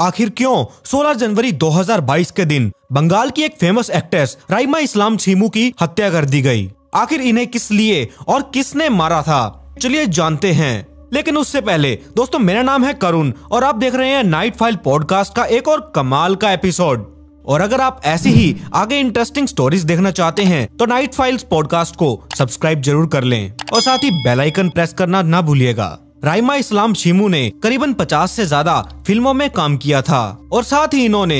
आखिर क्यों 16 जनवरी 2022 के दिन बंगाल की एक फेमस एक्ट्रेस राइमा इस्लाम छीमू की हत्या कर दी गई आखिर इन्हें किस लिए और किसने मारा था चलिए जानते हैं लेकिन उससे पहले दोस्तों मेरा नाम है करुण और आप देख रहे हैं नाइट फाइल पॉडकास्ट का एक और कमाल का एपिसोड और अगर आप ऐसी ही आगे इंटरेस्टिंग स्टोरीज देखना चाहते हैं तो नाइट फाइल्स पॉडकास्ट को सब्सक्राइब जरूर कर लें और साथ ही बेल आइकन प्रेस करना ना भूलिएगा राइमा इस्लाम शीमू ने करीबन 50 से ज्यादा फिल्मों में काम किया था और साथ ही इन्होंने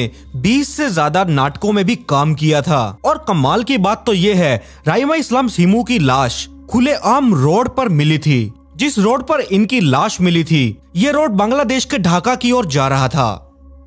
20 से ज्यादा नाटकों में भी काम किया था और कमाल की बात तो ये है राइमा इस्लाम शीमू की लाश खुले आम रोड पर मिली थी जिस रोड पर इनकी लाश मिली थी ये रोड बांग्लादेश के ढाका की ओर जा रहा था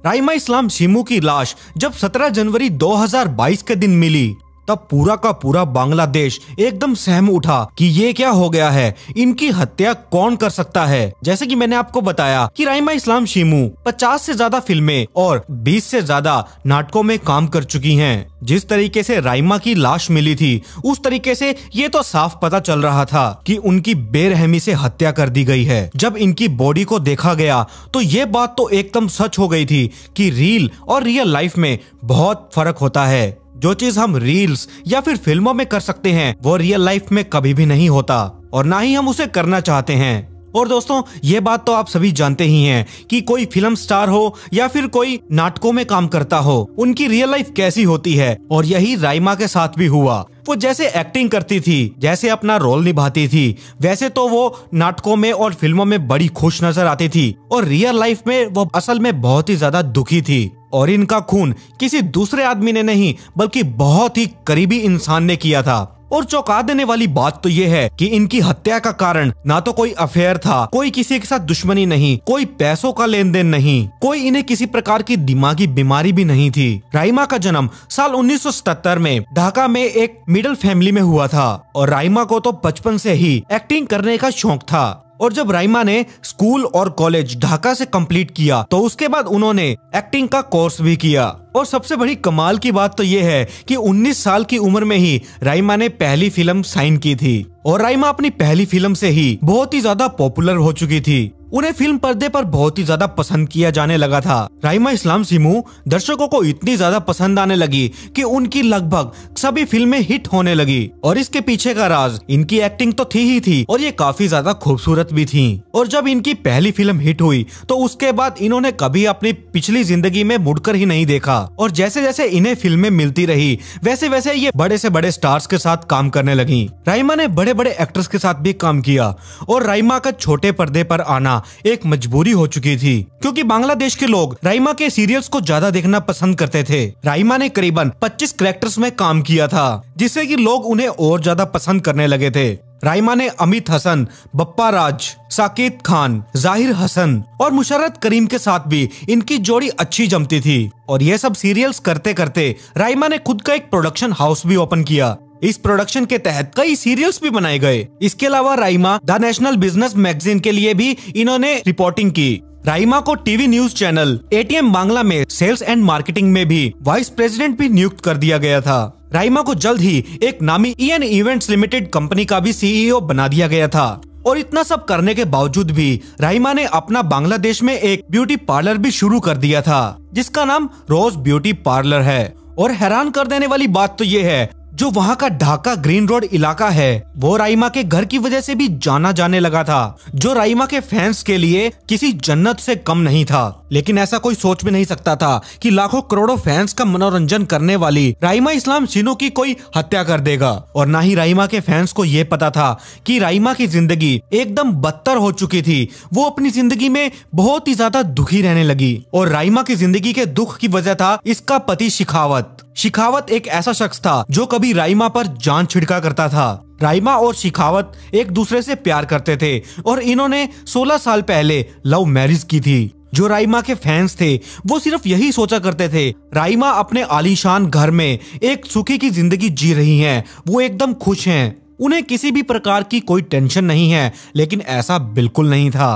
राइमा इस्लाम शीमू की लाश जब 17 जनवरी 2022 के दिन मिली तब पूरा का पूरा बांग्लादेश एकदम सहम उठा कि ये क्या हो गया है इनकी हत्या कौन कर सकता है जैसे कि मैंने आपको बताया कि राइमा इस्लाम शीमू 50 से ज्यादा फिल्में और 20 से ज्यादा नाटकों में काम कर चुकी हैं जिस तरीके से राइमा की लाश मिली थी उस तरीके से ये तो साफ पता चल रहा था कि उनकी बेरहमी से हत्या कर दी गई है जब इनकी बॉडी को देखा गया तो ये बात तो एकदम सच हो गई थी कि रील और रियल लाइफ में बहुत फर्क होता है जो चीज हम रील्स या फिर फिल्मों में कर सकते हैं वो रियल लाइफ में कभी भी नहीं होता और ना ही हम उसे करना चाहते हैं और दोस्तों ये बात तो आप सभी जानते ही हैं कि कोई फिल्म स्टार हो या फिर कोई नाटकों में काम करता हो उनकी रियल लाइफ कैसी होती है और यही राइमा के साथ भी हुआ वो जैसे एक्टिंग करती थी जैसे अपना रोल निभाती थी वैसे तो वो नाटकों में और फिल्मों में बड़ी खुश नजर आती थी और रियल लाइफ में वो असल में बहुत ही ज्यादा दुखी थी और इनका खून किसी दूसरे आदमी ने नहीं बल्कि बहुत ही करीबी इंसान ने किया था और चौंका देने वाली बात तो ये है कि इनकी हत्या का कारण ना तो कोई अफेयर था कोई किसी के साथ दुश्मनी नहीं कोई पैसों का लेन देन नहीं कोई इन्हें किसी प्रकार की दिमागी बीमारी भी नहीं थी राइमा का जन्म साल 1977 में ढाका में एक मिडिल फैमिली में हुआ था और राइमा को तो बचपन से ही एक्टिंग करने का शौक था और जब राइमा ने स्कूल और कॉलेज ढाका से कंप्लीट किया तो उसके बाद उन्होंने एक्टिंग का कोर्स भी किया और सबसे बड़ी कमाल की बात तो ये है कि 19 साल की उम्र में ही राइमा ने पहली फिल्म साइन की थी और राइमा अपनी पहली फिल्म से ही बहुत ही ज्यादा पॉपुलर हो चुकी थी उन्हें फिल्म पर्दे पर बहुत ही ज्यादा पसंद किया जाने लगा था राइमा इस्लाम सिमू दर्शकों को इतनी ज्यादा पसंद आने लगी कि उनकी लगभग सभी फिल्में हिट होने लगी और इसके पीछे का राज इनकी एक्टिंग तो थी ही थी और ये काफी ज्यादा खूबसूरत भी थी और जब इनकी पहली फिल्म हिट हुई तो उसके बाद इन्होंने कभी अपनी पिछली जिंदगी में मुड़कर ही नहीं देखा और जैसे जैसे इन्हें फिल्में मिलती रही वैसे वैसे ये बड़े से बड़े स्टार्स के साथ काम करने लगी राइमा ने बड़े बड़े एक्ट्रेस के साथ भी काम किया और राइमा का छोटे पर्दे पर आना एक मजबूरी हो चुकी थी क्योंकि बांग्लादेश के लोग राइमा के सीरियल्स को ज्यादा देखना पसंद करते थे राइमा ने करीबन 25 करेक्टर्स में काम किया था जिससे कि लोग उन्हें और ज्यादा पसंद करने लगे थे राइमा ने अमित हसन बप्पा राज साकेत खान जाहिर हसन और मुशरत करीम के साथ भी इनकी जोड़ी अच्छी जमती थी और ये सब सीरियल्स करते करते राइमा ने खुद का एक प्रोडक्शन हाउस भी ओपन किया इस प्रोडक्शन के तहत कई सीरियल्स भी बनाए गए इसके अलावा Raima the national business magazine के लिए भी इन्होंने रिपोर्टिंग की राइमा को TV news channel ATM Bangla में सेल्स एंड मार्केटिंग में भी वाइस प्रेसिडेंट भी नियुक्त कर दिया गया था राइमा को जल्द ही एक नामी E N events limited company का भी सीईओ e बना दिया गया था और इतना सब करने के बावजूद भी राइमा ने अपना बांग्लादेश में एक ब्यूटी पार्लर भी शुरू कर दिया था जिसका नाम रोज ब्यूटी पार्लर है और हैरान कर देने वाली बात तो ये है जो वहाँ का ढाका ग्रीन रोड इलाका है वो राइमा के घर की वजह से भी जाना जाने लगा था जो राइमा के फैंस के लिए किसी जन्नत से कम नहीं था लेकिन ऐसा कोई सोच भी नहीं सकता था कि लाखों करोड़ों फैंस का मनोरंजन करने वाली राइमा इस्लाम सिनो की कोई हत्या कर देगा और ना ही राइमा के फैंस को यह पता था कि राइमा की जिंदगी एकदम बदतर हो चुकी थी वो अपनी जिंदगी में बहुत ही ज्यादा दुखी रहने लगी और राइमा की जिंदगी के दुख की वजह था इसका पति शिखावत शिखावत एक ऐसा शख्स था जो कभी राइमा पर जान छिड़का करता था राइमा और शिखावत एक दूसरे से प्यार करते थे और इन्होंने 16 साल पहले लव मैरिज की थी जो राइमा के फैंस थे वो सिर्फ यही सोचा करते थे राइमा अपने आलीशान घर में एक सुखी की जिंदगी जी रही हैं वो एकदम खुश हैं उन्हें किसी भी प्रकार की कोई टेंशन नहीं है लेकिन ऐसा बिल्कुल नहीं था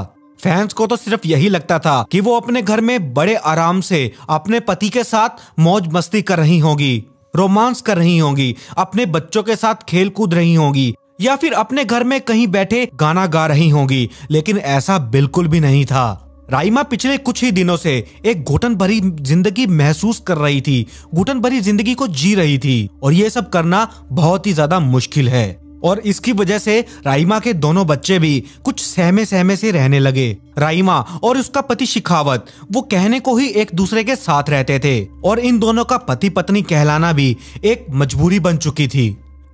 फैंस को तो सिर्फ यही लगता था कि वो अपने घर में बड़े आराम से अपने पति के साथ मौज मस्ती कर रही होगी रोमांस कर रही होगी अपने बच्चों के साथ खेल कूद रही होगी या फिर अपने घर में कहीं बैठे गाना गा रही होगी लेकिन ऐसा बिल्कुल भी नहीं था राइमा पिछले कुछ ही दिनों से एक घुटन भरी जिंदगी महसूस कर रही थी घुटन भरी जिंदगी को जी रही थी और ये सब करना बहुत ही ज्यादा मुश्किल है और इसकी वजह से राइमा के दोनों बच्चे भी कुछ सहमे सहमे से रहने लगे राइमा और उसका पति शिखावत वो कहने को ही एक दूसरे के साथ रहते थे और इन दोनों का पति पत्नी कहलाना भी एक मजबूरी बन चुकी थी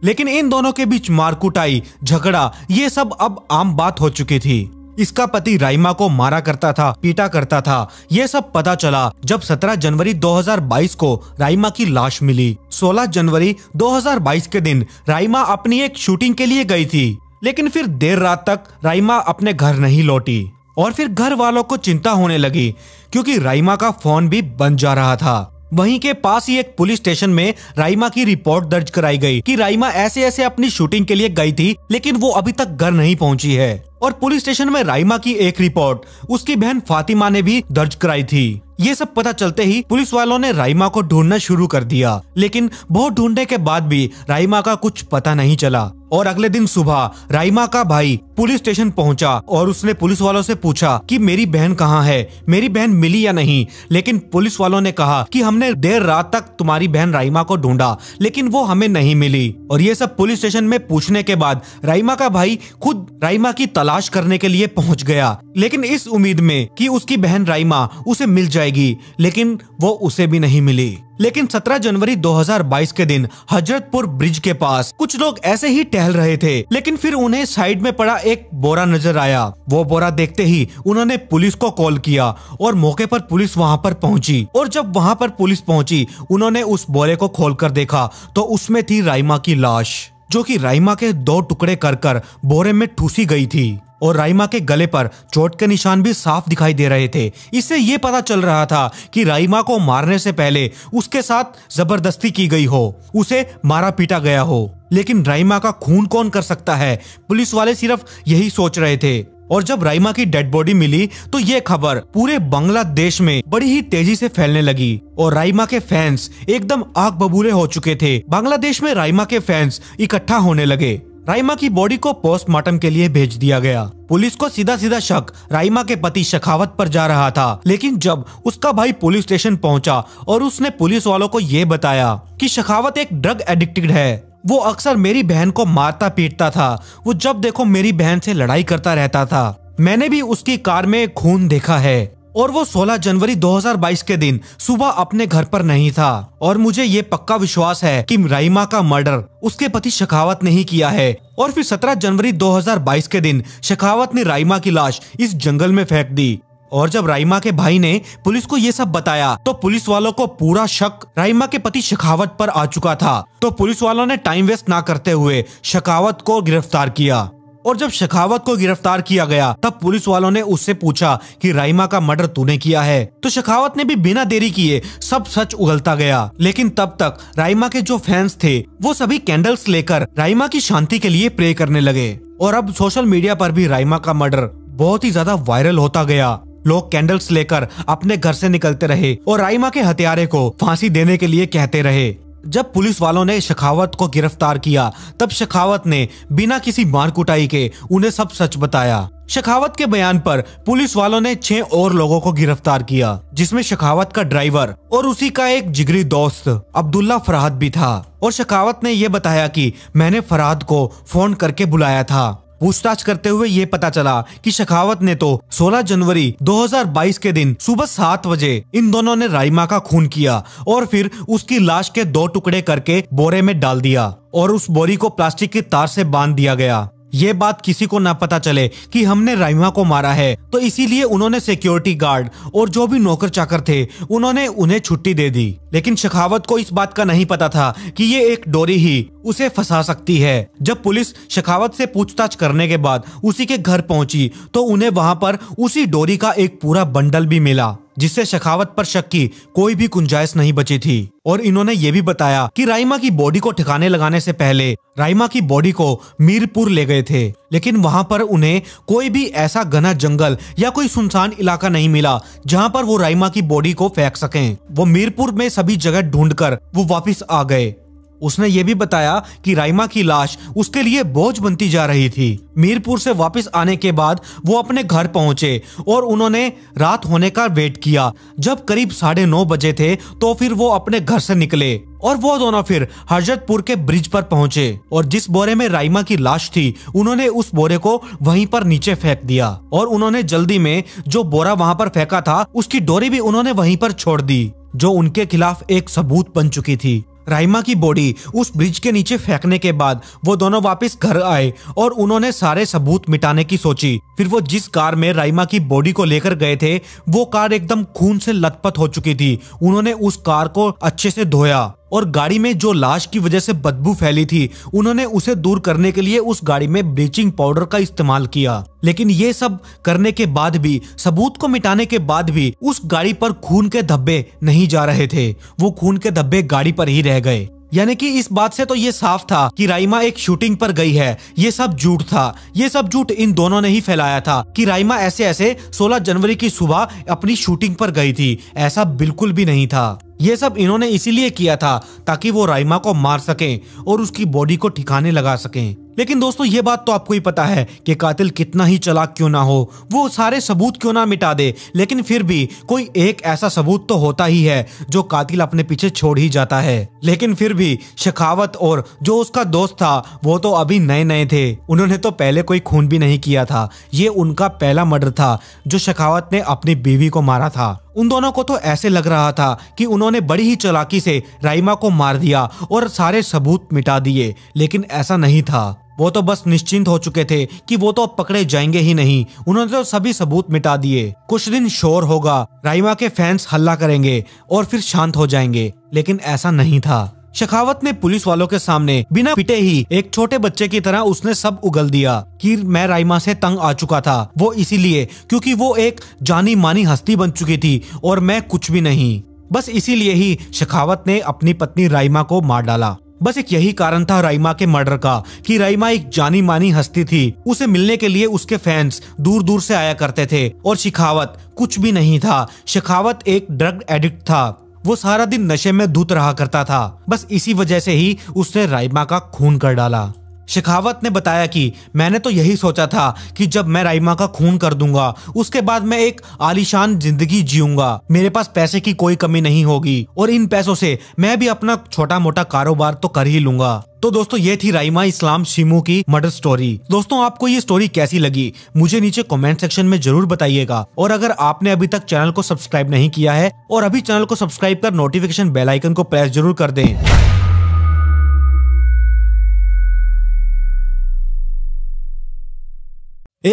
लेकिन इन दोनों के बीच मारकुटाई झगड़ा ये सब अब आम बात हो चुकी थी इसका पति राइमा को मारा करता था पीटा करता था यह सब पता चला जब 17 जनवरी 2022 को राइमा की लाश मिली 16 जनवरी 2022 के दिन राइमा अपनी एक शूटिंग के लिए गई थी लेकिन फिर देर रात तक राइमा अपने घर नहीं लौटी और फिर घर वालों को चिंता होने लगी क्योंकि राइमा का फोन भी बंद जा रहा था वहीं के पास ही एक पुलिस स्टेशन में राइमा की रिपोर्ट दर्ज कराई गई कि राइमा ऐसे ऐसे अपनी शूटिंग के लिए गई थी लेकिन वो अभी तक घर नहीं पहुंची है और पुलिस स्टेशन में राइमा की एक रिपोर्ट उसकी बहन फातिमा ने भी दर्ज कराई थी ये सब पता चलते ही पुलिस वालों ने राइमा को ढूंढना शुरू कर दिया लेकिन बहुत ढूंढने के बाद भी राइमा का कुछ पता नहीं चला और अगले दिन सुबह राइमा का भाई पुलिस स्टेशन पहुंचा और उसने पुलिस वालों से पूछा कि मेरी बहन कहाँ है मेरी बहन मिली या नहीं लेकिन पुलिस वालों ने कहा कि हमने देर रात तक तुम्हारी बहन राइमा को ढूंढा लेकिन वो हमें नहीं मिली और ये सब पुलिस स्टेशन में पूछने के बाद राइमा का भाई खुद राइमा की तलाश करने के लिए पहुँच गया लेकिन इस उम्मीद में की उसकी बहन राइमा उसे मिल जाएगी लेकिन वो उसे भी नहीं मिली लेकिन 17 जनवरी 2022 के दिन हजरतपुर ब्रिज के पास कुछ लोग ऐसे ही टहल रहे थे लेकिन फिर उन्हें साइड में पड़ा एक बोरा नजर आया वो बोरा देखते ही उन्होंने पुलिस को कॉल किया और मौके पर पुलिस वहाँ पर पहुंची और जब वहाँ पर पुलिस पहुंची उन्होंने उस बोरे को खोलकर देखा तो उसमें थी राइमा की लाश जो कि राइमा के दो टुकड़े कर कर बोरे में ठूसी गई थी और राइमा के गले पर चोट के निशान भी साफ दिखाई दे रहे थे इससे ये पता चल रहा था कि राइमा को मारने से पहले उसके साथ जबरदस्ती की गई हो उसे मारा पीटा गया हो लेकिन राइमा का खून कौन कर सकता है पुलिस वाले सिर्फ यही सोच रहे थे और जब राइमा की डेड बॉडी मिली तो ये खबर पूरे बांग्लादेश में बड़ी ही तेजी से फैलने लगी और राइमा के फैंस एकदम आग बबूले हो चुके थे बांग्लादेश में राइमा के फैंस इकट्ठा होने लगे राइमा की बॉडी को पोस्टमार्टम के लिए भेज दिया गया पुलिस को सीधा सीधा शक राइमा के पति शखावत पर जा रहा था लेकिन जब उसका भाई पुलिस स्टेशन पहुंचा और उसने पुलिस वालों को ये बताया कि शखावत एक ड्रग एडिक्टेड है वो अक्सर मेरी बहन को मारता पीटता था वो जब देखो मेरी बहन से लड़ाई करता रहता था मैंने भी उसकी कार में खून देखा है और वो 16 जनवरी 2022 के दिन सुबह अपने घर पर नहीं था और मुझे ये पक्का विश्वास है कि रईमा का मर्डर उसके पति शेखावत ने ही किया है और फिर 17 जनवरी 2022 के दिन शेखावत ने रईमा की लाश इस जंगल में फेंक दी और जब राइमा के भाई ने पुलिस को ये सब बताया तो पुलिस वालों को पूरा शक राइमा के पति शखावत पर आ चुका था तो पुलिस वालों ने टाइम वेस्ट ना करते हुए शखावत को गिरफ्तार किया और जब शखावत को गिरफ्तार किया गया तब पुलिस वालों ने उससे पूछा कि राइमा का मर्डर तूने किया है तो शखावत ने भी बिना देरी किए सब सच उगलता गया लेकिन तब तक राइमा के जो फैंस थे वो सभी कैंडल्स लेकर राइमा की शांति के लिए प्रे करने लगे और अब सोशल मीडिया पर भी राइमा का मर्डर बहुत ही ज्यादा वायरल होता गया लोग कैंडल्स लेकर अपने घर से निकलते रहे और राइमा के हत्यारे को फांसी देने के लिए कहते रहे जब पुलिस वालों ने शखावत को गिरफ्तार किया तब शखावत ने बिना किसी मार कुटाई के उन्हें सब सच बताया शखावत के बयान पर पुलिस वालों ने छह और लोगों को गिरफ्तार किया जिसमें शखावत का ड्राइवर और उसी का एक जिगरी दोस्त अब्दुल्ला फरहाद भी था और शखावत ने यह बताया कि मैंने फरहाद को फोन करके बुलाया था पूछताछ करते हुए ये पता चला कि शखावत ने तो 16 जनवरी 2022 के दिन सुबह सात बजे इन दोनों ने राइमा का खून किया और फिर उसकी लाश के दो टुकड़े करके बोरे में डाल दिया और उस बोरी को प्लास्टिक की तार से बांध दिया गया ये बात किसी को ना पता चले कि हमने राइमा को मारा है तो इसीलिए उन्होंने सिक्योरिटी गार्ड और जो भी नौकर चाकर थे उन्होंने उन्हें छुट्टी दे दी लेकिन शखावत को इस बात का नहीं पता था कि ये एक डोरी ही उसे फंसा सकती है जब पुलिस शखावत से पूछताछ करने के बाद उसी के घर पहुंची तो उन्हें वहां पर उसी डोरी का एक पूरा बंडल भी मिला जिससे शखावत पर शक की कोई भी गुंजाइश नहीं बची थी और इन्होंने ये भी बताया कि राइमा की बॉडी को ठिकाने लगाने से पहले राइमा की बॉडी को मीरपुर ले गए थे लेकिन वहां पर उन्हें कोई भी ऐसा घना जंगल या कोई सुनसान इलाका नहीं मिला जहां पर वो राइमा की बॉडी को फेंक सकें वो मीरपुर में सभी जगह ढूंढकर वो वापस आ गए उसने ये भी बताया कि राइमा की लाश उसके लिए बोझ बनती जा रही थी मीरपुर से वापस आने के बाद वो अपने घर पहुंचे और उन्होंने रात होने का वेट किया जब करीब साढ़े नौ बजे थे तो फिर वो अपने घर से निकले और वो दोनों फिर हजरतपुर के ब्रिज पर पहुंचे और जिस बोरे में राइमा की लाश थी उन्होंने उस बोरे को वहीं पर नीचे फेंक दिया और उन्होंने जल्दी में जो बोरा वहाँ पर फेंका था उसकी डोरी भी उन्होंने वही पर छोड़ दी जो उनके खिलाफ एक सबूत बन चुकी थी राइमा की बॉडी उस ब्रिज के नीचे फेंकने के बाद वो दोनों वापस घर आए और उन्होंने सारे सबूत मिटाने की सोची फिर वो जिस कार में राइमा की बॉडी को लेकर गए थे वो कार एकदम खून से लथपथ हो चुकी थी उन्होंने उस कार को अच्छे से धोया और गाड़ी में जो लाश की वजह से बदबू फैली थी उन्होंने उसे दूर करने के लिए उस गाड़ी में ब्लीचिंग पाउडर का इस्तेमाल किया लेकिन ये सब करने के बाद भी सबूत को मिटाने के बाद भी उस गाड़ी पर खून के धब्बे नहीं जा रहे थे वो खून के धब्बे गाड़ी पर ही रह गए यानी कि इस बात से तो ये साफ था कि राइमा एक शूटिंग पर गई है ये सब झूठ था ये सब झूठ इन दोनों ने ही फैलाया था कि राइमा ऐसे ऐसे 16 जनवरी की सुबह अपनी शूटिंग पर गई थी ऐसा बिल्कुल भी नहीं था ये सब इन्होंने इसीलिए किया था ताकि वो राइमा को मार सकें और उसकी बॉडी को ठिकाने लगा सकें लेकिन दोस्तों ये बात तो आपको ही पता है कि कातिल कितना ही चलाक क्यों ना हो वो सारे सबूत क्यों ना मिटा दे लेकिन फिर भी कोई एक ऐसा सबूत तो होता ही है जो कातिल अपने पीछे छोड़ ही जाता है लेकिन फिर भी शेखावत और जो उसका दोस्त था वो तो अभी नए नए थे उन्होंने तो पहले कोई खून भी नहीं किया था ये उनका पहला मर्डर था जो शेखावत ने अपनी बीवी को मारा था उन दोनों को तो ऐसे लग रहा था कि उन्होंने बड़ी ही चलाकी से राइमा को मार दिया और सारे सबूत मिटा दिए लेकिन ऐसा नहीं था वो तो बस निश्चिंत हो चुके थे कि वो तो अब पकड़े जाएंगे ही नहीं उन्होंने तो सभी सबूत मिटा दिए कुछ दिन शोर होगा राइमा के फैंस हल्ला करेंगे और फिर शांत हो जाएंगे लेकिन ऐसा नहीं था शेखावत ने पुलिस वालों के सामने बिना पिटे ही एक छोटे बच्चे की तरह उसने सब उगल दिया कि मैं राइमा से तंग आ चुका था वो इसीलिए क्योंकि वो एक जानी मानी हस्ती बन चुकी थी और मैं कुछ भी नहीं बस इसीलिए ही शेखावत ने अपनी पत्नी राइमा को मार डाला बस एक यही कारण था राइमा के मर्डर का कि राइमा एक जानी मानी हस्ती थी उसे मिलने के लिए उसके फैंस दूर दूर से आया करते थे और शिखावत कुछ भी नहीं था शिखावत एक ड्रग एडिक्ट था वो सारा दिन नशे में धुत रहा करता था बस इसी वजह से ही उसने राइमा का खून कर डाला शेखावत ने बताया कि मैंने तो यही सोचा था कि जब मैं राइमा का खून कर दूंगा उसके बाद मैं एक आलीशान जिंदगी जीऊंगा मेरे पास पैसे की कोई कमी नहीं होगी और इन पैसों से मैं भी अपना छोटा मोटा कारोबार तो कर ही लूंगा तो दोस्तों ये थी राइमा इस्लाम शिमू की मर्डर स्टोरी दोस्तों आपको ये स्टोरी कैसी लगी मुझे नीचे कमेंट सेक्शन में जरूर बताइएगा और अगर आपने अभी तक चैनल को सब्सक्राइब नहीं किया है और अभी चैनल को सब्सक्राइब कर नोटिफिकेशन बेल आइकन को प्रेस जरूर कर दें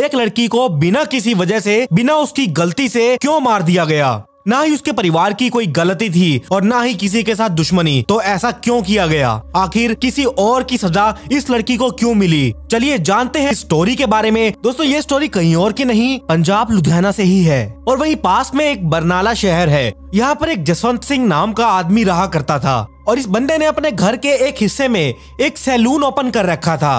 एक लड़की को बिना किसी वजह से बिना उसकी गलती से क्यों मार दिया गया ना ही उसके परिवार की कोई गलती थी और ना ही किसी के साथ दुश्मनी तो ऐसा क्यों किया गया आखिर किसी और की सजा इस लड़की को क्यों मिली चलिए जानते हैं स्टोरी के बारे में दोस्तों ये स्टोरी कहीं और की नहीं पंजाब लुधियाना से ही है और वहीं पास में एक बरनाला शहर है यहाँ पर एक जसवंत सिंह नाम का आदमी रहा करता था और इस बंदे ने अपने घर के एक हिस्से में एक सैलून ओपन कर रखा था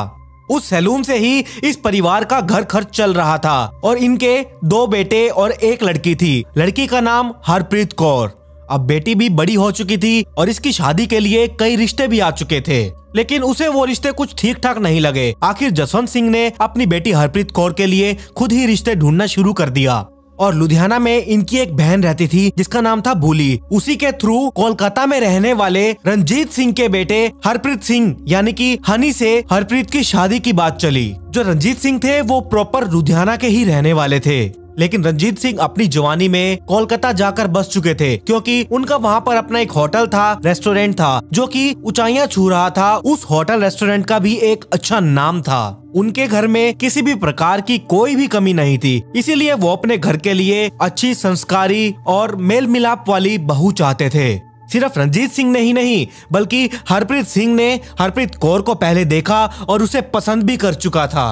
उस सैलून से ही इस परिवार का घर खर्च चल रहा था और इनके दो बेटे और एक लड़की थी लड़की का नाम हरप्रीत कौर अब बेटी भी बड़ी हो चुकी थी और इसकी शादी के लिए कई रिश्ते भी आ चुके थे लेकिन उसे वो रिश्ते कुछ ठीक ठाक नहीं लगे आखिर जसवंत सिंह ने अपनी बेटी हरप्रीत कौर के लिए खुद ही रिश्ते ढूंढना शुरू कर दिया और लुधियाना में इनकी एक बहन रहती थी जिसका नाम था भूली उसी के थ्रू कोलकाता में रहने वाले रंजीत सिंह के बेटे हरप्रीत सिंह यानी कि हनी से हरप्रीत की शादी की बात चली जो रंजीत सिंह थे वो प्रॉपर लुधियाना के ही रहने वाले थे लेकिन रंजीत सिंह अपनी जवानी में कोलकाता जाकर बस चुके थे क्योंकि उनका वहाँ पर अपना एक होटल था रेस्टोरेंट था जो कि ऊंचाइयाँ छू रहा था उस होटल रेस्टोरेंट का भी एक अच्छा नाम था उनके घर में किसी भी प्रकार की कोई भी कमी नहीं थी इसीलिए वो अपने घर के लिए अच्छी संस्कारी और मेल मिलाप वाली बहू चाहते थे सिर्फ रंजीत सिंह ने ही नहीं बल्कि हरप्रीत सिंह ने हरप्रीत कौर को पहले देखा और उसे पसंद भी कर चुका था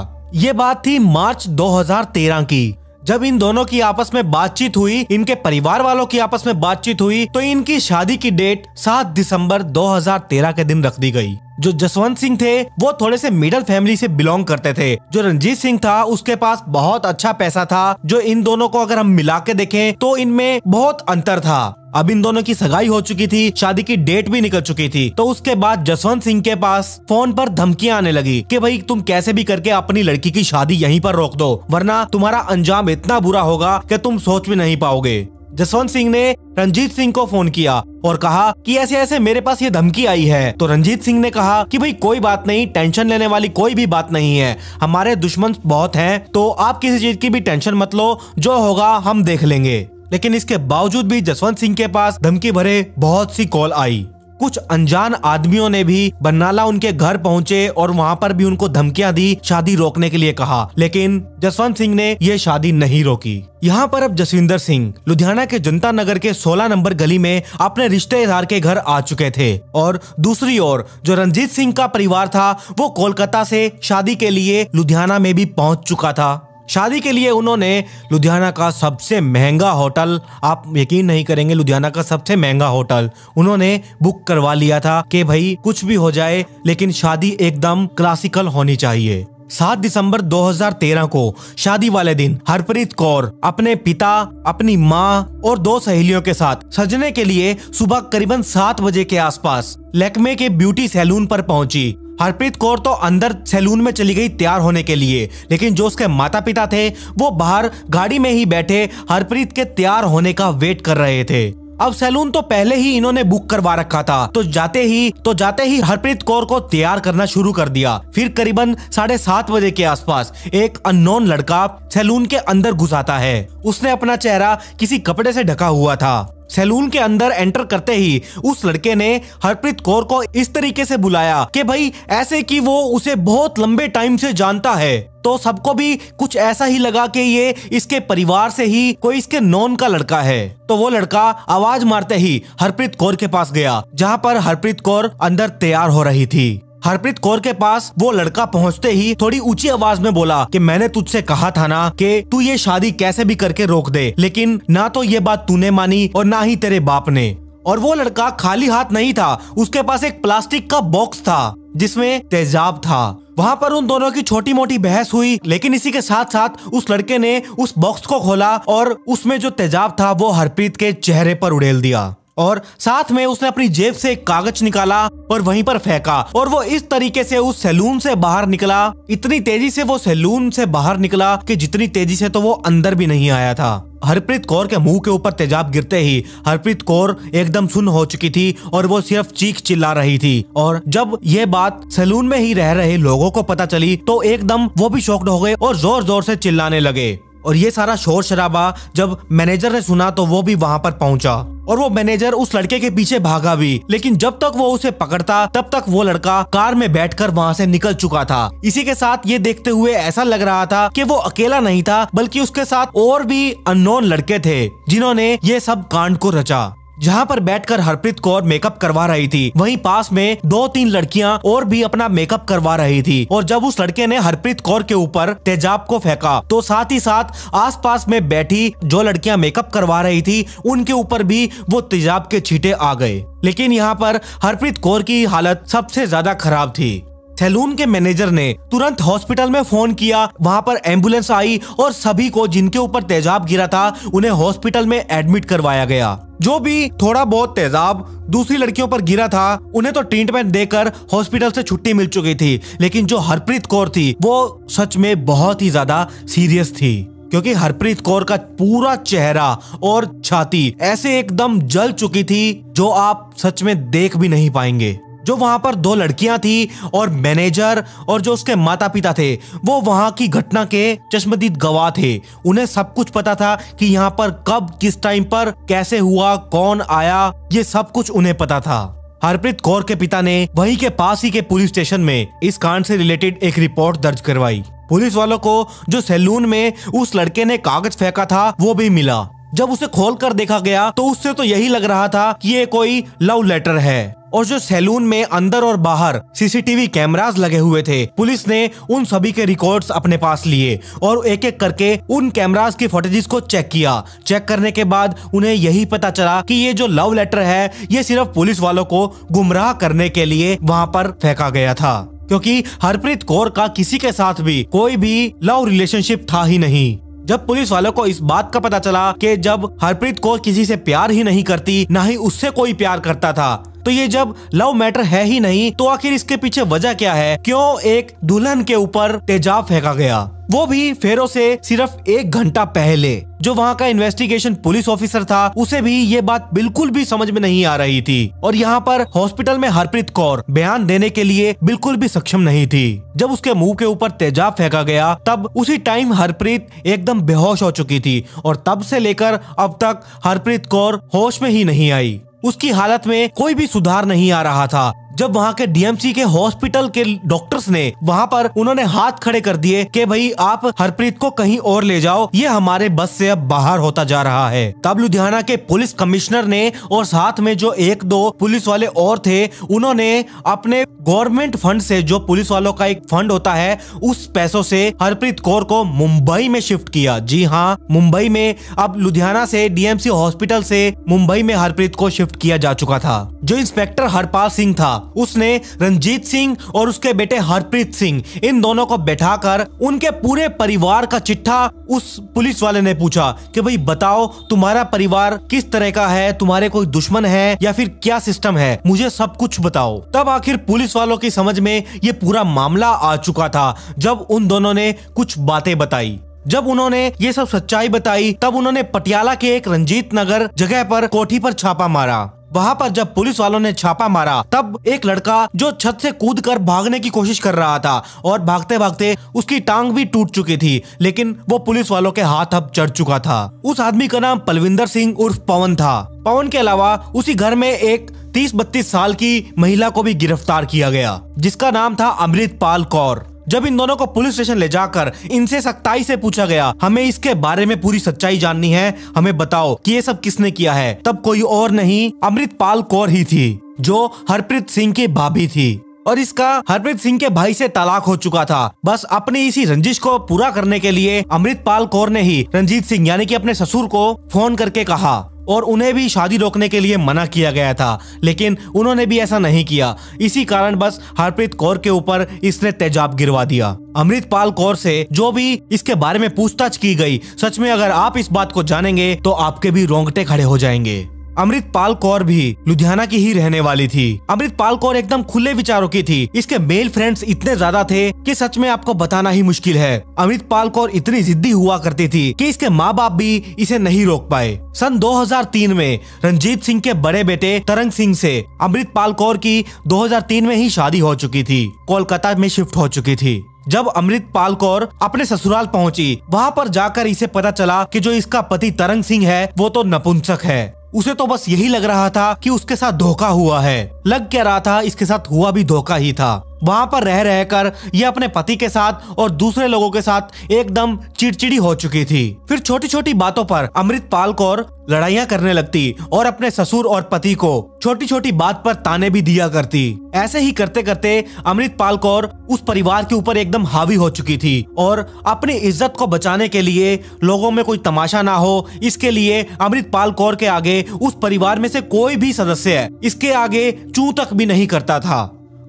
ये बात थी मार्च 2013 की जब इन दोनों की आपस में बातचीत हुई इनके परिवार वालों की आपस में बातचीत हुई तो इनकी शादी की डेट 7 दिसंबर 2013 के दिन रख दी गई जो जसवंत सिंह थे वो थोड़े से मिडिल फैमिली से बिलोंग करते थे जो रंजीत सिंह था उसके पास बहुत अच्छा पैसा था जो इन दोनों को अगर हम मिला के देखे तो इनमें बहुत अंतर था अब इन दोनों की सगाई हो चुकी थी शादी की डेट भी निकल चुकी थी तो उसके बाद जसवंत सिंह के पास फोन पर धमकियां आने लगी कि भाई तुम कैसे भी करके अपनी लड़की की शादी यहीं पर रोक दो वरना तुम्हारा अंजाम इतना बुरा होगा कि तुम सोच भी नहीं पाओगे जसवंत सिंह ने रंजीत सिंह को फोन किया और कहा कि ऐसे ऐसे मेरे पास ये धमकी आई है तो रंजीत सिंह ने कहा कि भाई कोई बात नहीं टेंशन लेने वाली कोई भी बात नहीं है हमारे दुश्मन बहुत हैं तो आप किसी चीज की भी टेंशन मत लो जो होगा हम देख लेंगे लेकिन इसके बावजूद भी जसवंत सिंह के पास धमकी भरे बहुत सी कॉल आई कुछ अनजान आदमियों ने भी बन्नाला उनके घर पहुंचे और वहां पर भी उनको धमकियां दी शादी रोकने के लिए कहा लेकिन जसवंत सिंह ने यह शादी नहीं रोकी यहाँ पर अब जसविंदर सिंह लुधियाना के जनता नगर के 16 नंबर गली में अपने रिश्तेदार के घर आ चुके थे और दूसरी ओर जो रंजीत सिंह का परिवार था वो कोलकाता से शादी के लिए लुधियाना में भी पहुंच चुका था शादी के लिए उन्होंने लुधियाना का सबसे महंगा होटल आप यकीन नहीं करेंगे लुधियाना का सबसे महंगा होटल उन्होंने बुक करवा लिया था कि भाई कुछ भी हो जाए लेकिन शादी एकदम क्लासिकल होनी चाहिए सात दिसंबर 2013 को शादी वाले दिन हरप्रीत कौर अपने पिता अपनी माँ और दो सहेलियों के साथ सजने के लिए सुबह करीबन सात बजे के आसपास लेकमे के ब्यूटी सैलून पर पहुंची हरप्रीत कौर तो अंदर सैलून में चली गई तैयार होने के लिए लेकिन जो उसके माता पिता थे वो बाहर गाड़ी में ही बैठे हरप्रीत के तैयार होने का वेट कर रहे थे अब सैलून तो पहले ही इन्होंने बुक करवा रखा था तो जाते ही तो जाते ही हरप्रीत कौर को तैयार करना शुरू कर दिया फिर करीबन साढ़े सात बजे के आसपास एक अननोन लड़का सैलून के अंदर घुसाता है उसने अपना चेहरा किसी कपड़े से ढका हुआ था सैलून के अंदर एंटर करते ही उस लड़के ने हरप्रीत कौर को इस तरीके से बुलाया कि भाई ऐसे कि वो उसे बहुत लंबे टाइम से जानता है तो सबको भी कुछ ऐसा ही लगा कि ये इसके परिवार से ही कोई इसके नॉन का लड़का है तो वो लड़का आवाज मारते ही हरप्रीत कौर के पास गया जहाँ पर हरप्रीत कौर अंदर तैयार हो रही थी हरप्रीत कौर के पास वो लड़का पहुंचते ही थोड़ी ऊंची आवाज में बोला कि मैंने तुझसे कहा था ना कि तू ये शादी कैसे भी करके रोक दे लेकिन ना तो ये बात तूने मानी और ना ही तेरे बाप ने और वो लड़का खाली हाथ नहीं था उसके पास एक प्लास्टिक का बॉक्स था जिसमें तेजाब था वहाँ पर उन दोनों की छोटी मोटी बहस हुई लेकिन इसी के साथ साथ उस लड़के ने उस बॉक्स को खोला और उसमें जो तेजाब था वो हरप्रीत के चेहरे पर उड़ेल दिया और साथ में उसने अपनी जेब से एक कागज निकाला और वहीं पर फेंका और वो इस तरीके से उस सैलून से बाहर निकला इतनी तेजी से वो सैलून से बाहर निकला कि जितनी तेजी से तो वो अंदर भी नहीं आया था हरप्रीत कौर के मुंह के ऊपर तेजाब गिरते ही हरप्रीत कौर एकदम सुन हो चुकी थी और वो सिर्फ चीख चिल्ला रही थी और जब ये बात सैलून में ही रह रहे लोगों को पता चली तो एकदम वो भी शॉक्ड हो गए और जोर जोर से चिल्लाने लगे और ये सारा शोर शराबा जब मैनेजर ने सुना तो वो भी वहां पर पहुंचा और वो मैनेजर उस लड़के के पीछे भागा भी लेकिन जब तक वो उसे पकड़ता तब तक वो लड़का कार में बैठकर वहां से निकल चुका था इसी के साथ ये देखते हुए ऐसा लग रहा था कि वो अकेला नहीं था बल्कि उसके साथ और भी अननोन लड़के थे जिन्होंने ये सब कांड को रचा जहाँ पर बैठकर हरप्रीत कौर मेकअप करवा रही थी वहीं पास में दो तीन लड़कियाँ और भी अपना मेकअप करवा रही थी और जब उस लड़के ने हरप्रीत कौर के ऊपर तेजाब को फेंका तो साथ ही साथ आसपास में बैठी जो लड़कियाँ मेकअप करवा रही थी उनके ऊपर भी वो तेजाब के छीटे आ गए लेकिन यहाँ पर हरप्रीत कौर की हालत सबसे ज्यादा खराब थी सैलून के मैनेजर ने तुरंत हॉस्पिटल में फोन किया वहां पर एम्बुलेंस आई और सभी को जिनके ऊपर तेजाब गिरा था उन्हें हॉस्पिटल में एडमिट करवाया गया जो भी थोड़ा बहुत तेजाब दूसरी लड़कियों पर गिरा था उन्हें तो ट्रीटमेंट देकर हॉस्पिटल से छुट्टी मिल चुकी थी लेकिन जो हरप्रीत कौर थी वो सच में बहुत ही ज्यादा सीरियस थी क्योंकि हरप्रीत कौर का पूरा चेहरा और छाती ऐसे एकदम जल चुकी थी जो आप सच में देख भी नहीं पाएंगे जो वहां पर दो लड़कियां थी और मैनेजर और जो उसके माता पिता थे वो वहां की घटना के चश्मदीद गवाह थे उन्हें सब कुछ पता था कि यहाँ पर कब किस टाइम पर कैसे हुआ कौन आया ये सब कुछ उन्हें पता था हरप्रीत कौर के पिता ने वहीं के पास ही के पुलिस स्टेशन में इस कांड से रिलेटेड एक रिपोर्ट दर्ज करवाई पुलिस वालों को जो सैलून में उस लड़के ने कागज फेंका था वो भी मिला जब उसे खोल कर देखा गया तो उससे तो यही लग रहा था कि ये कोई लव लेटर है और जो सैलून में अंदर और बाहर सीसीटीवी कैमराज लगे हुए थे पुलिस ने उन सभी के रिकॉर्ड्स अपने पास लिए और एक एक करके उन कैमराज की फोटेजेस को चेक किया चेक करने के बाद उन्हें यही पता चला कि ये जो लव लेटर है ये सिर्फ पुलिस वालों को गुमराह करने के लिए वहाँ पर फेंका गया था क्योंकि हरप्रीत कौर का किसी के साथ भी कोई भी लव रिलेशनशिप था ही नहीं जब पुलिस वालों को इस बात का पता चला कि जब हरप्रीत कौर किसी से प्यार ही नहीं करती ना ही उससे कोई प्यार करता था तो ये जब लव मैटर है ही नहीं तो आखिर इसके पीछे वजह क्या है क्यों एक दुल्हन के ऊपर तेजाब फेंका गया वो भी फेरो से सिर्फ एक घंटा पहले जो वहाँ का इन्वेस्टिगेशन पुलिस ऑफिसर था उसे भी ये बात बिल्कुल भी समझ में नहीं आ रही थी और यहाँ पर हॉस्पिटल में हरप्रीत कौर बयान देने के लिए बिल्कुल भी सक्षम नहीं थी जब उसके मुंह के ऊपर तेजाब फेंका गया तब उसी टाइम हरप्रीत एकदम बेहोश हो चुकी थी और तब से लेकर अब तक हरप्रीत कौर होश में ही नहीं आई उसकी हालत में कोई भी सुधार नहीं आ रहा था जब वहाँ के डीएमसी के हॉस्पिटल के डॉक्टर्स ने वहाँ पर उन्होंने हाथ खड़े कर दिए कि भाई आप हरप्रीत को कहीं और ले जाओ ये हमारे बस से अब बाहर होता जा रहा है तब लुधियाना के पुलिस कमिश्नर ने और साथ में जो एक दो पुलिस वाले और थे उन्होंने अपने गवर्नमेंट फंड से जो पुलिस वालों का एक फंड होता है उस पैसों से हरप्रीत कौर को मुंबई में शिफ्ट किया जी हाँ मुंबई में अब लुधियाना से डीएमसी हॉस्पिटल से मुंबई में हरप्रीत को शिफ्ट किया जा चुका था जो इंस्पेक्टर हरपाल सिंह था उसने रंजीत सिंह और उसके बेटे हरप्रीत सिंह इन दोनों को बैठाकर उनके पूरे परिवार का चिट्ठा उस पुलिस वाले ने पूछा कि भाई बताओ तुम्हारा परिवार किस तरह का है तुम्हारे कोई दुश्मन है या फिर क्या सिस्टम है मुझे सब कुछ बताओ तब आखिर पुलिस वालों की समझ में ये पूरा मामला आ चुका था जब उन दोनों ने कुछ बातें बताई जब उन्होंने ये सब सच्चाई बताई तब उन्होंने पटियाला के एक रंजीत नगर जगह पर कोठी पर छापा मारा वहाँ पर जब पुलिस वालों ने छापा मारा तब एक लड़का जो छत से कूद कर भागने की कोशिश कर रहा था और भागते भागते उसकी टांग भी टूट चुकी थी लेकिन वो पुलिस वालों के हाथ अब चढ़ चुका था उस आदमी का नाम पलविंदर सिंह उर्फ पवन था पवन के अलावा उसी घर में एक तीस बत्तीस साल की महिला को भी गिरफ्तार किया गया जिसका नाम था अमृतपाल कौर जब इन दोनों को पुलिस स्टेशन ले जाकर इनसे सख्ताई से पूछा गया हमें इसके बारे में पूरी सच्चाई जाननी है हमें बताओ कि ये सब किसने किया है तब कोई और नहीं अमृतपाल कौर ही थी जो हरप्रीत सिंह की भाभी थी और इसका हरप्रीत सिंह के भाई से तलाक हो चुका था बस अपनी इसी रंजिश को पूरा करने के लिए अमृतपाल कौर ने ही रंजीत सिंह यानी कि अपने ससुर को फोन करके कहा और उन्हें भी शादी रोकने के लिए मना किया गया था लेकिन उन्होंने भी ऐसा नहीं किया इसी कारण बस हरप्रीत कौर के ऊपर इसने तेजाब गिरवा दिया अमृतपाल कौर से जो भी इसके बारे में पूछताछ की गई सच में अगर आप इस बात को जानेंगे तो आपके भी रोंगटे खड़े हो जाएंगे अमृतपाल कौर भी लुधियाना की ही रहने वाली थी अमृतपाल कौर एकदम खुले विचारों की थी इसके मेल फ्रेंड्स इतने ज्यादा थे कि सच में आपको बताना ही मुश्किल है अमृतपाल कौर इतनी जिद्दी हुआ करती थी कि इसके माँ बाप भी इसे नहीं रोक पाए सन 2003 में रंजीत सिंह के बड़े बेटे तरंग सिंह से अमृतपाल कौर की दो में ही शादी हो चुकी थी कोलकाता में शिफ्ट हो चुकी थी जब अमृतपाल कौर अपने ससुराल पहुंची, वहां पर जाकर इसे पता चला कि जो इसका पति तरंग सिंह है वो तो नपुंसक है उसे तो बस यही लग रहा था कि उसके साथ धोखा हुआ है लग क्या रहा था इसके साथ हुआ भी धोखा ही था वहां पर रह रहकर यह अपने पति के साथ और दूसरे लोगों के साथ एकदम चिड़चिड़ी हो चुकी थी फिर छोटी छोटी बातों पर अमृतपाल कौर लड़ाइया करने लगती और अपने ससुर और पति को छोटी छोटी बात पर ताने भी दिया करती ऐसे ही करते करते अमृतपाल कौर उस परिवार के ऊपर एकदम हावी हो चुकी थी और अपनी इज्जत को बचाने के लिए लोगों में कोई तमाशा ना हो इसके लिए अमृतपाल कौर के आगे उस परिवार में से कोई भी सदस्य इसके आगे चू तक भी नहीं करता था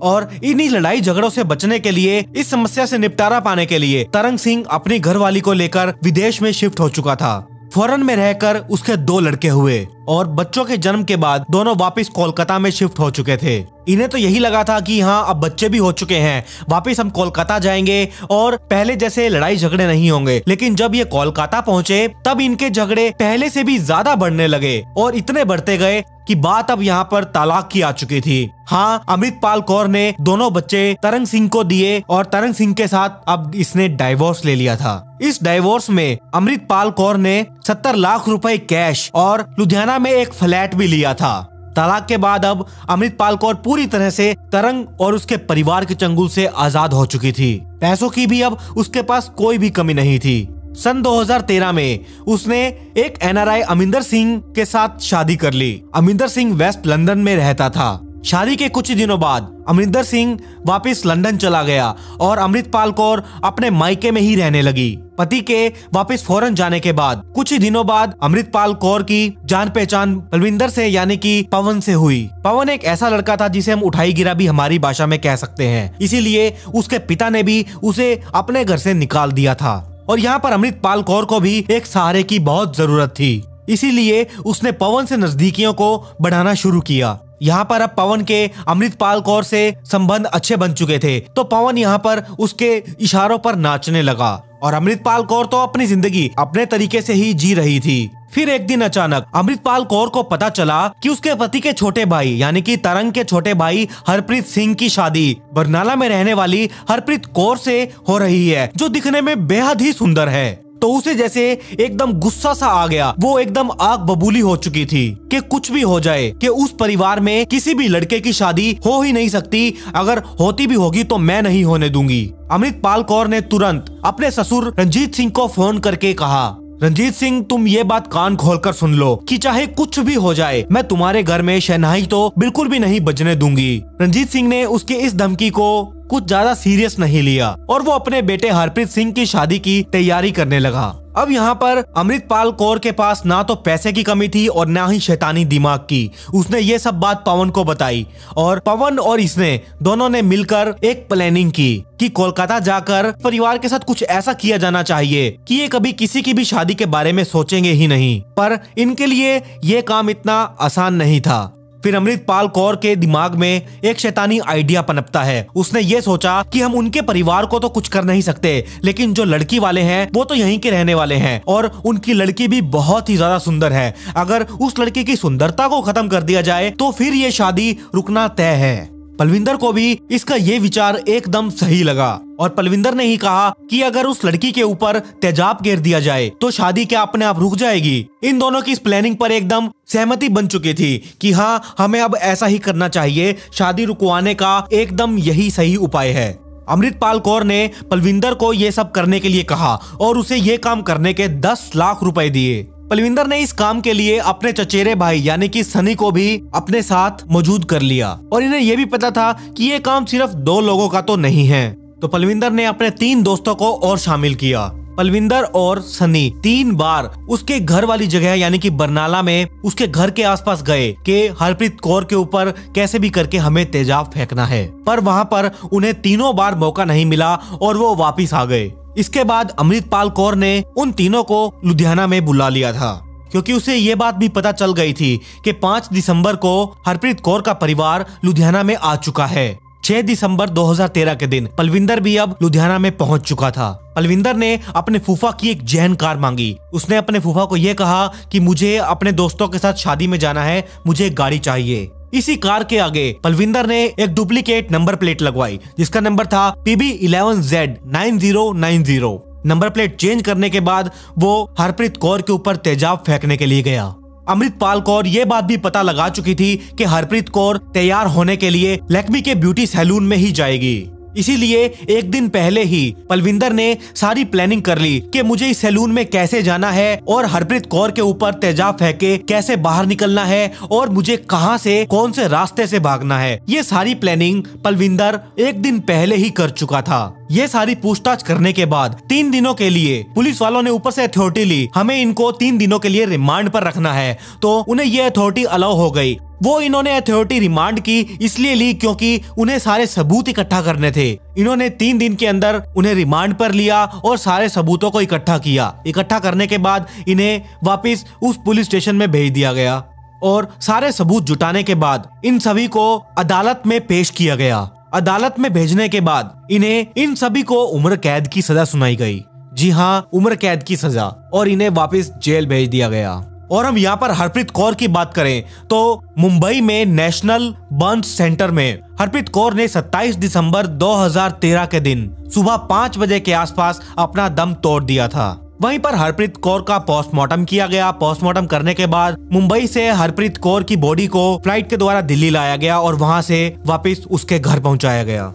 और इन्हीं लड़ाई झगड़ों से बचने के लिए इस समस्या से निपटारा पाने के लिए तरंग सिंह अपनी घरवाली को लेकर विदेश में शिफ्ट हो चुका था फौरन में रहकर उसके दो लड़के हुए और बच्चों के जन्म के बाद दोनों वापस कोलकाता में शिफ्ट हो चुके थे इन्हें तो यही लगा था कि हाँ अब बच्चे भी हो चुके हैं वापस हम कोलकाता जाएंगे और पहले जैसे लड़ाई झगड़े नहीं होंगे लेकिन जब ये कोलकाता पहुंचे तब इनके झगड़े पहले से भी ज्यादा बढ़ने लगे और इतने बढ़ते गए कि बात अब यहाँ पर तालाक की आ चुकी थी हाँ अमृतपाल कौर ने दोनों बच्चे तरंग सिंह को दिए और तरंग सिंह के साथ अब इसने डाइवोर्स ले लिया था इस डाइवोर्स में अमृत पाल कौर ने सत्तर लाख रुपए कैश और लुधियाना सतारा में एक फ्लैट भी लिया था तलाक के बाद अब अमृतपाल कौर पूरी तरह से तरंग और उसके परिवार के चंगुल से आजाद हो चुकी थी पैसों की भी अब उसके पास कोई भी कमी नहीं थी सन 2013 में उसने एक एनआरआई अमिंदर सिंह के साथ शादी कर ली अमिंदर सिंह वेस्ट लंदन में रहता था शादी के कुछ ही दिनों बाद अमरिंदर सिंह वापस लंदन चला गया और अमृतपाल कौर अपने मायके में ही रहने लगी पति के वापस फौरन जाने के बाद कुछ ही दिनों बाद अमृतपाल कौर की जान पहचान बलविंदर से यानी कि पवन से हुई पवन एक ऐसा लड़का था जिसे हम उठाई गिरा भी हमारी भाषा में कह सकते हैं इसीलिए उसके पिता ने भी उसे अपने घर से निकाल दिया था और यहाँ पर अमृतपाल कौर को भी एक सहारे की बहुत जरूरत थी इसीलिए उसने पवन से नजदीकियों को बढ़ाना शुरू किया यहाँ पर अब पवन के अमृतपाल कौर से संबंध अच्छे बन चुके थे तो पवन यहाँ पर उसके इशारों पर नाचने लगा और अमृतपाल कौर तो अपनी जिंदगी अपने तरीके से ही जी रही थी फिर एक दिन अचानक अमृतपाल कौर को पता चला कि उसके पति के छोटे भाई यानी कि तरंग के छोटे भाई हरप्रीत सिंह की शादी बरनाला में रहने वाली हरप्रीत कौर से हो रही है जो दिखने में बेहद ही सुंदर है तो उसे जैसे एकदम गुस्सा सा आ गया वो एकदम आग बबूली हो चुकी थी कि कुछ भी हो जाए कि उस परिवार में किसी भी लड़के की शादी हो ही नहीं सकती अगर होती भी होगी तो मैं नहीं होने दूंगी अमृतपाल कौर ने तुरंत अपने ससुर रंजीत सिंह को फोन करके कहा रंजीत सिंह तुम ये बात कान खोलकर सुन लो कि चाहे कुछ भी हो जाए मैं तुम्हारे घर में शहनाई तो बिल्कुल भी नहीं बजने दूंगी रंजीत सिंह ने उसके इस धमकी को कुछ ज्यादा सीरियस नहीं लिया और वो अपने बेटे हरप्रीत सिंह की शादी की तैयारी करने लगा अब यहाँ पर अमृतपाल कौर के पास ना तो पैसे की कमी थी और ना ही शैतानी दिमाग की उसने ये सब बात पवन को बताई और पवन और इसने दोनों ने मिलकर एक प्लानिंग की कि कोलकाता जाकर परिवार के साथ कुछ ऐसा किया जाना चाहिए कि ये कभी किसी की भी शादी के बारे में सोचेंगे ही नहीं पर इनके लिए ये काम इतना आसान नहीं था फिर अमृतपाल कौर के दिमाग में एक शैतानी आइडिया पनपता है उसने ये सोचा कि हम उनके परिवार को तो कुछ कर नहीं सकते लेकिन जो लड़की वाले हैं वो तो यहीं के रहने वाले हैं और उनकी लड़की भी बहुत ही ज्यादा सुंदर है अगर उस लड़की की सुंदरता को खत्म कर दिया जाए तो फिर ये शादी रुकना तय है पलविंदर को भी इसका ये विचार एकदम सही लगा और पलविंदर ने ही कहा कि अगर उस लड़की के ऊपर तेजाब घेर दिया जाए तो शादी क्या अपने आप रुक जाएगी इन दोनों की इस प्लानिंग पर एकदम सहमति बन चुकी थी कि हाँ हमें अब ऐसा ही करना चाहिए शादी रुकवाने का एकदम यही सही उपाय है अमृतपाल कौर ने पलविंदर को ये सब करने के लिए कहा और उसे ये काम करने के दस लाख रुपए दिए पलविंदर ने इस काम के लिए अपने चचेरे भाई यानी कि सनी को भी अपने साथ मौजूद कर लिया और इन्हें यह भी पता था कि ये काम सिर्फ दो लोगों का तो नहीं है तो पलविंदर ने अपने तीन दोस्तों को और शामिल किया पलविंदर और सनी तीन बार उसके घर वाली जगह यानी कि बरनाला में उसके घर के आसपास गए कि हरप्रीत कौर के ऊपर कैसे भी करके हमें तेजाब फेंकना है पर वहां पर उन्हें तीनों बार मौका नहीं मिला और वो वापिस आ गए इसके बाद अमृतपाल कौर ने उन तीनों को लुधियाना में बुला लिया था क्योंकि उसे ये बात भी पता चल गई थी कि 5 दिसंबर को हरप्रीत कौर का परिवार लुधियाना में आ चुका है 6 दिसंबर 2013 के दिन पलविंदर भी अब लुधियाना में पहुंच चुका था पलविंदर ने अपने फूफा की एक जैन कार मांगी उसने अपने फूफा को यह कहा कि मुझे अपने दोस्तों के साथ शादी में जाना है मुझे गाड़ी चाहिए इसी कार के आगे पलविंदर ने एक डुप्लीकेट नंबर प्लेट लगवाई जिसका नंबर था PB eleven Z nine zero nine zero number plate change करने के बाद वो हरप्रीत कौर के ऊपर तेजाब फेंकने के लिए गया अमृतपाल कौर ये बात भी पता लगा चुकी थी कि हरप्रीत कौर तैयार होने के लिए लक्ष्मी के ब्यूटी सैलून में ही जाएगी इसीलिए एक दिन पहले ही पलविंदर ने सारी प्लानिंग कर ली कि मुझे इस सैलून में कैसे जाना है और हरप्रीत कौर के ऊपर तेजाब फेंके कैसे बाहर निकलना है और मुझे कहां से कौन से रास्ते से भागना है ये सारी प्लानिंग पलविंदर एक दिन पहले ही कर चुका था ये सारी पूछताछ करने के बाद तीन दिनों के लिए पुलिस वालों ने ऊपर से अथॉरिटी ली हमें इनको तीन दिनों के लिए रिमांड पर रखना है तो उन्हें ये अथॉरिटी अलाउ हो गई वो इन्होंने अथॉरिटी रिमांड की इसलिए ली क्योंकि उन्हें सारे सबूत इकट्ठा करने थे इन्होंने तीन दिन के अंदर उन्हें रिमांड पर लिया और सारे सबूतों को इकट्ठा किया इकट्ठा करने के बाद इन्हें वापस उस पुलिस स्टेशन में भेज दिया गया और सारे सबूत जुटाने के बाद इन सभी को अदालत में पेश किया गया अदालत में भेजने के बाद इन्हें इन सभी को उम्र कैद की सजा सुनाई गई जी हाँ उम्र कैद की सजा और इन्हें वापस जेल भेज दिया गया और हम यहाँ पर हरप्रीत कौर की बात करें तो मुंबई में नेशनल बर्न सेंटर में हरप्रीत कौर ने 27 दिसंबर 2013 के दिन सुबह पाँच बजे के आसपास अपना दम तोड़ दिया था वहीं पर हरप्रीत कौर का पोस्टमार्टम किया गया पोस्टमार्टम करने के बाद मुंबई से हरप्रीत कौर की बॉडी को फ्लाइट के द्वारा दिल्ली लाया गया और वहां से वापस उसके घर पहुंचाया गया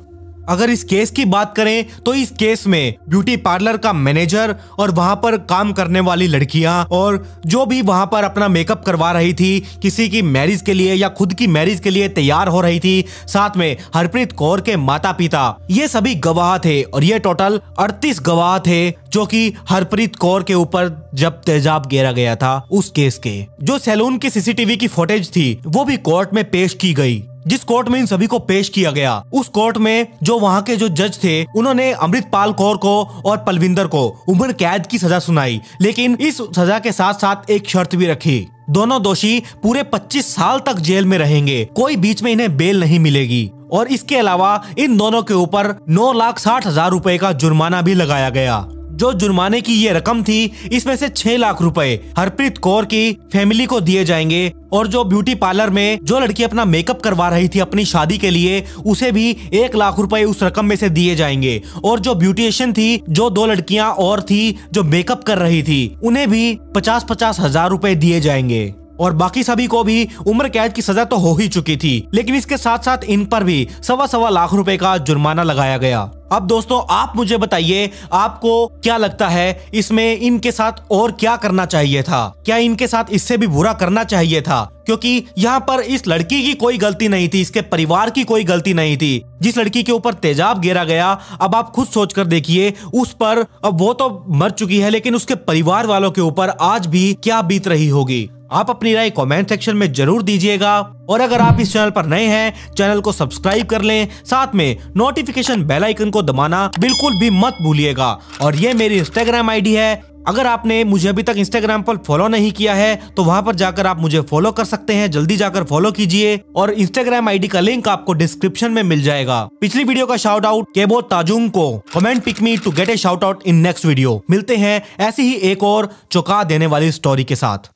अगर इस केस की बात करें तो इस केस में ब्यूटी पार्लर का मैनेजर और वहां पर काम करने वाली लड़कियां और जो भी वहां पर अपना मेकअप करवा रही थी किसी की मैरिज के लिए या खुद की मैरिज के लिए तैयार हो रही थी साथ में हरप्रीत कौर के माता पिता ये सभी गवाह थे और ये टोटल अड़तीस गवाह थे जो कि हरप्रीत कौर के ऊपर जब तेजाब गेरा गया था उस केस के जो सैलून की सीसीटीवी की फुटेज थी वो भी कोर्ट में पेश की गई जिस कोर्ट में इन सभी को पेश किया गया उस कोर्ट में जो वहाँ के जो जज थे उन्होंने अमृतपाल कौर को और पलविंदर को उम्र कैद की सजा सुनाई लेकिन इस सजा के साथ साथ एक शर्त भी रखी दोनों दोषी पूरे 25 साल तक जेल में रहेंगे कोई बीच में इन्हें बेल नहीं मिलेगी और इसके अलावा इन दोनों के ऊपर नौ लाख साठ हजार रूपए का जुर्माना भी लगाया गया जो जुर्माने की ये रकम थी इसमें से छह लाख रुपए हरप्रीत कौर की फैमिली को दिए जाएंगे और जो ब्यूटी पार्लर में जो लड़की अपना मेकअप करवा रही थी अपनी शादी के लिए उसे भी एक लाख रुपए उस रकम में से दिए जाएंगे और जो ब्यूटिशियन थी जो दो लड़कियां और थी जो मेकअप कर रही थी उन्हें भी पचास पचास हजार रुपए दिए जाएंगे और बाकी सभी को भी उम्र कैद की सजा तो हो ही चुकी थी लेकिन इसके साथ साथ इन पर भी सवा सवा लाख रुपए का जुर्माना लगाया गया अब दोस्तों आप मुझे बताइए आपको क्या लगता है इसमें इनके साथ और क्या करना चाहिए था क्या इनके साथ इससे भी बुरा करना चाहिए था क्योंकि यहाँ पर इस लड़की की कोई गलती नहीं थी इसके परिवार की कोई गलती नहीं थी जिस लड़की के ऊपर तेजाब गिरा गया अब आप खुद सोच कर देखिए उस पर अब वो तो मर चुकी है लेकिन उसके परिवार वालों के ऊपर आज भी क्या बीत रही होगी आप अपनी राय कमेंट सेक्शन में जरूर दीजिएगा और अगर आप इस चैनल पर नए हैं चैनल को सब्सक्राइब कर लें साथ में नोटिफिकेशन बेल आइकन को दबाना बिल्कुल भी मत भूलिएगा और ये मेरी इंस्टाग्राम आईडी है अगर आपने मुझे अभी तक इंस्टाग्राम पर फॉलो नहीं किया है तो वहाँ पर जाकर आप मुझे फॉलो कर सकते हैं जल्दी जाकर फॉलो कीजिए और इंस्टाग्राम आईडी का लिंक आपको डिस्क्रिप्शन में मिल जाएगा पिछली वीडियो का शाउट आउट केबो ताजुंग को comment pick me to get a shout out in next video मिलते हैं ऐसी ही एक और चौका देने वाली स्टोरी के साथ